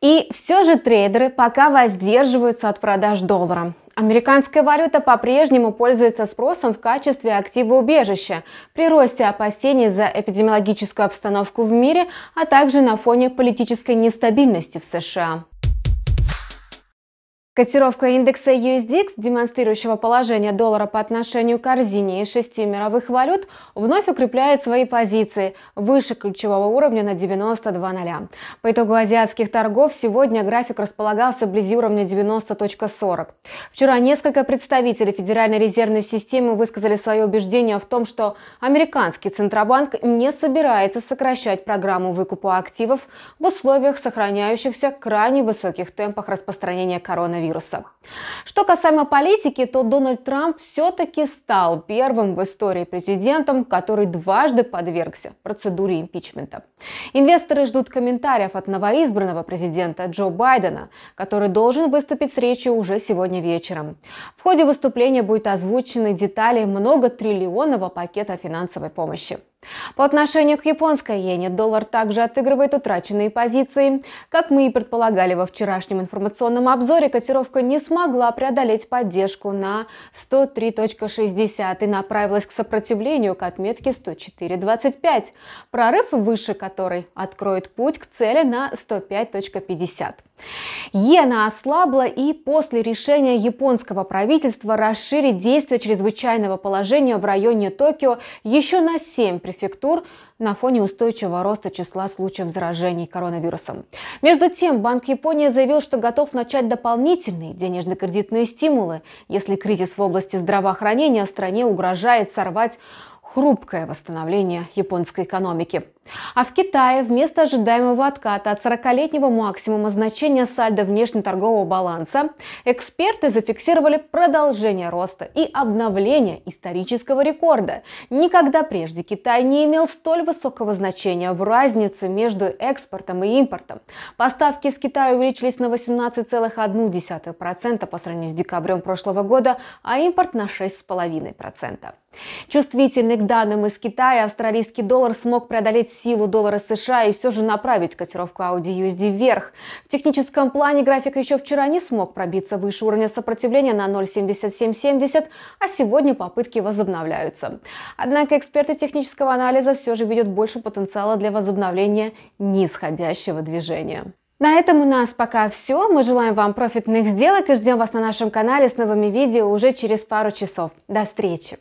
И все же трейдеры пока воздерживаются от продаж доллара. Американская валюта по-прежнему пользуется спросом в качестве актива убежища при росте опасений за эпидемиологическую обстановку в мире, а также на фоне политической нестабильности в США. Котировка индекса USDX, демонстрирующего положение доллара по отношению к корзине и шести мировых валют, вновь укрепляет свои позиции выше ключевого уровня на 92.0. По итогу азиатских торгов сегодня график располагался вблизи уровня 90.40. Вчера несколько представителей Федеральной резервной системы высказали свое убеждение в том, что американский Центробанк не собирается сокращать программу выкупа активов в условиях сохраняющихся крайне высоких темпах распространения коронавируса коронавируса. Что касаемо политики, то Дональд Трамп все-таки стал первым в истории президентом, который дважды подвергся процедуре импичмента. Инвесторы ждут комментариев от новоизбранного президента Джо Байдена, который должен выступить с речью уже сегодня вечером. В ходе выступления будет озвучены детали многотриллионного пакета финансовой помощи. По отношению к японской иене доллар также отыгрывает утраченные позиции. Как мы и предполагали во вчерашнем информационном обзоре, котировка не смогла преодолеть поддержку на 103.60 и направилась к сопротивлению к отметке 104.25, прорыв выше которой откроет путь к цели на 105.50. Иена ослабла и после решения японского правительства расширить действие чрезвычайного положения в районе Токио еще на 7 префектур на фоне устойчивого роста числа случаев заражений коронавирусом. Между тем, Банк Японии заявил, что готов начать дополнительные денежно-кредитные стимулы, если кризис в области здравоохранения в стране угрожает сорвать хрупкое восстановление японской экономики. А в Китае вместо ожидаемого отката от 40-летнего максимума значения сальдо внешнеторгового баланса эксперты зафиксировали продолжение роста и обновление исторического рекорда. Никогда прежде Китай не имел столь высокого значения в разнице между экспортом и импортом. Поставки из Китая увеличились на 18,1% по сравнению с декабрем прошлого года, а импорт на 6,5%. Чувствительный к данным из Китая австралийский доллар смог преодолеть силу доллара США и все же направить котировку Audi USD вверх. В техническом плане график еще вчера не смог пробиться выше уровня сопротивления на 0,7770, а сегодня попытки возобновляются. Однако эксперты технического анализа все же видят больше потенциала для возобновления нисходящего движения. На этом у нас пока все. Мы желаем вам профитных сделок и ждем вас на нашем канале с новыми видео уже через пару часов. До встречи!